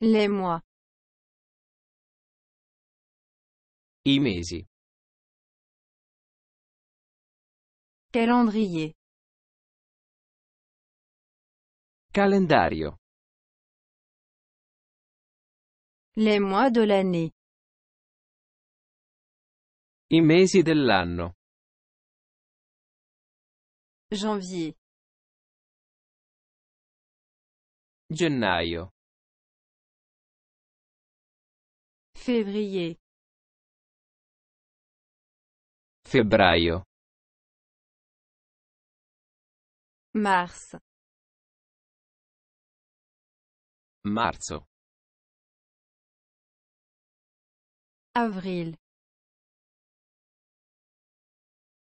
Les mois. I mesi. Calendrier. Calendario. Les mois de l'année. I mesi dell'anno. Janvier. Gennaio. Février. Febbraio. Mars. Marzo. Avril.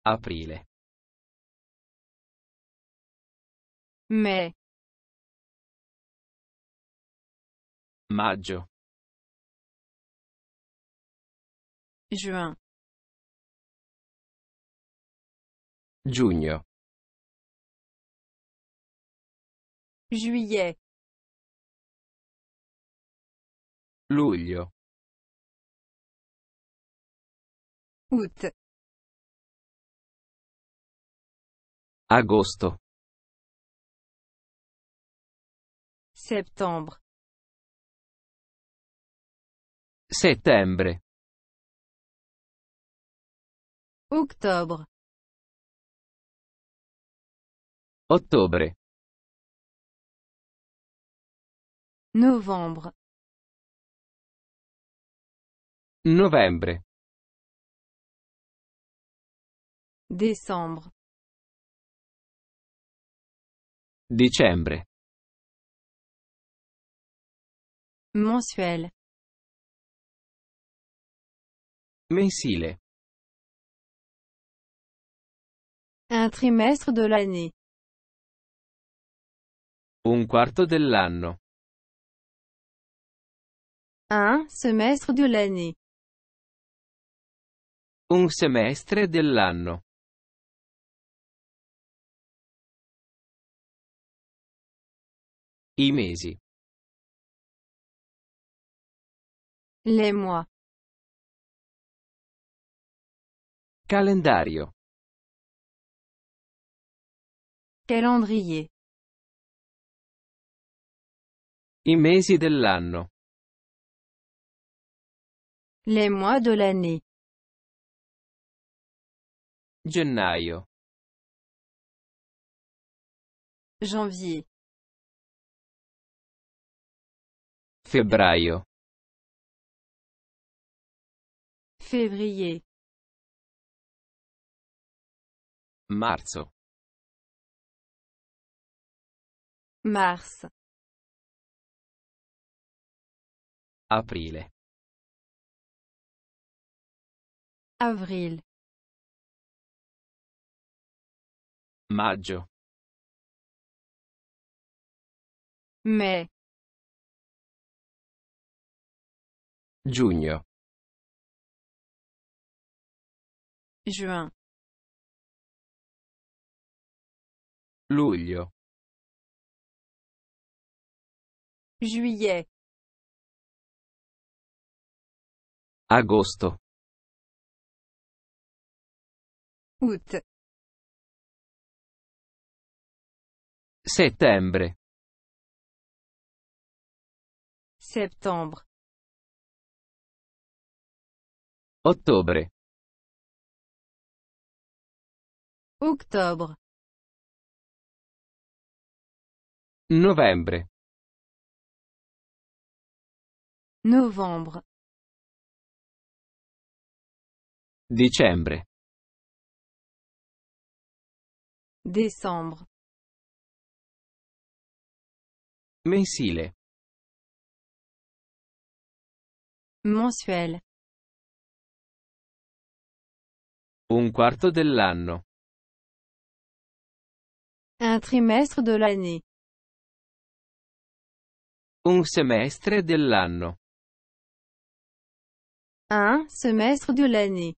Aprile. Me. Maggio. Juin. Giugno. Juillet. Luglio. Août. Agosto. Settembre. Settembre. Octobre. Ottobre. Novembre. Novembre. Décembre. Dicembre. Mensuel. Mensile. Un trimestre dell'année. Un quarto dell'anno. Un semestre dell'année. Un semestre dell'anno. Les mois. Calendario. Calendrier. I mesi dell'anno. Les mois de l'année. Gennaio. Janvier. Febbraio. Février. Marzo. Mars. Aprile. Avril. Maggio. Mai. Giugno. Juin. Luglio. Juillet. Agosto. Août. Settembre. Septembre. Ottobre. Octobre. Novembre. Novembre. décembre Décembre. Mensile. Mensuel. Un quarto dell'anno. Un trimestre dell'année. Un semestre dell'anno. Un semestre dell'année.